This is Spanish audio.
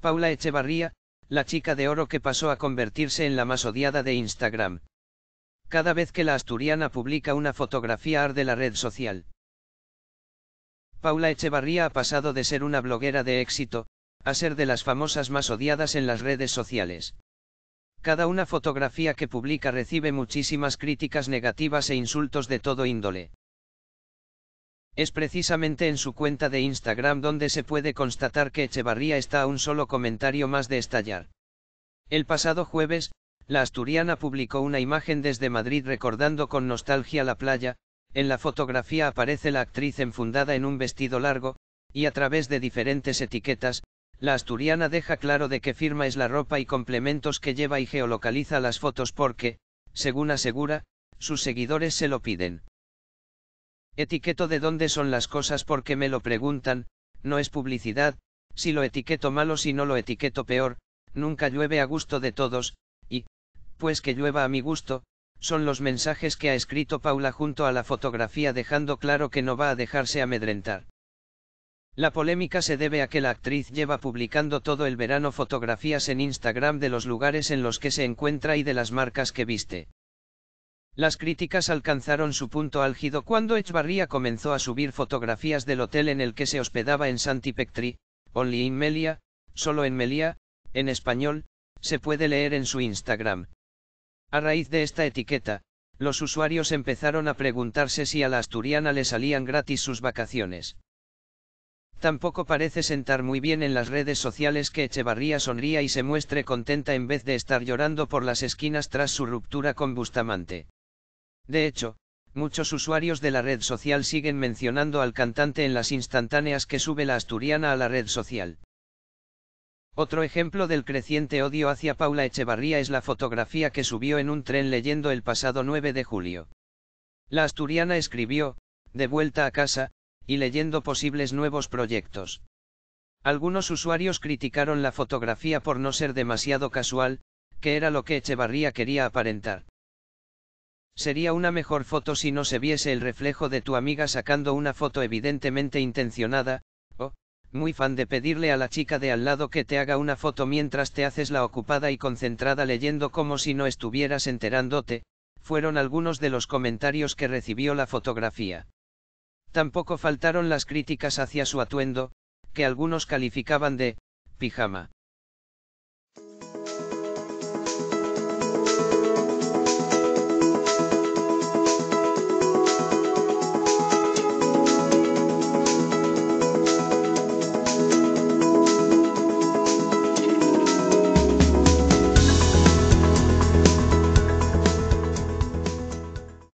Paula Echevarría, la chica de oro que pasó a convertirse en la más odiada de Instagram. Cada vez que la asturiana publica una fotografía arde la red social. Paula Echevarría ha pasado de ser una bloguera de éxito, a ser de las famosas más odiadas en las redes sociales. Cada una fotografía que publica recibe muchísimas críticas negativas e insultos de todo índole. Es precisamente en su cuenta de Instagram donde se puede constatar que Echevarría está a un solo comentario más de estallar. El pasado jueves, la asturiana publicó una imagen desde Madrid recordando con nostalgia la playa, en la fotografía aparece la actriz enfundada en un vestido largo, y a través de diferentes etiquetas, la asturiana deja claro de qué firma es la ropa y complementos que lleva y geolocaliza las fotos porque, según asegura, sus seguidores se lo piden. Etiqueto de dónde son las cosas porque me lo preguntan, no es publicidad, si lo etiqueto malo si no lo etiqueto peor, nunca llueve a gusto de todos, y, pues que llueva a mi gusto, son los mensajes que ha escrito Paula junto a la fotografía dejando claro que no va a dejarse amedrentar. La polémica se debe a que la actriz lleva publicando todo el verano fotografías en Instagram de los lugares en los que se encuentra y de las marcas que viste. Las críticas alcanzaron su punto álgido cuando Echevarría comenzó a subir fotografías del hotel en el que se hospedaba en Santipectri, Only in Melia, solo en Melia, en español, se puede leer en su Instagram. A raíz de esta etiqueta, los usuarios empezaron a preguntarse si a la asturiana le salían gratis sus vacaciones. Tampoco parece sentar muy bien en las redes sociales que Echevarría sonría y se muestre contenta en vez de estar llorando por las esquinas tras su ruptura con Bustamante. De hecho, muchos usuarios de la red social siguen mencionando al cantante en las instantáneas que sube la asturiana a la red social. Otro ejemplo del creciente odio hacia Paula Echevarría es la fotografía que subió en un tren leyendo el pasado 9 de julio. La asturiana escribió, de vuelta a casa, y leyendo posibles nuevos proyectos. Algunos usuarios criticaron la fotografía por no ser demasiado casual, que era lo que Echevarría quería aparentar. Sería una mejor foto si no se viese el reflejo de tu amiga sacando una foto evidentemente intencionada, o, muy fan de pedirle a la chica de al lado que te haga una foto mientras te haces la ocupada y concentrada leyendo como si no estuvieras enterándote, fueron algunos de los comentarios que recibió la fotografía. Tampoco faltaron las críticas hacia su atuendo, que algunos calificaban de pijama.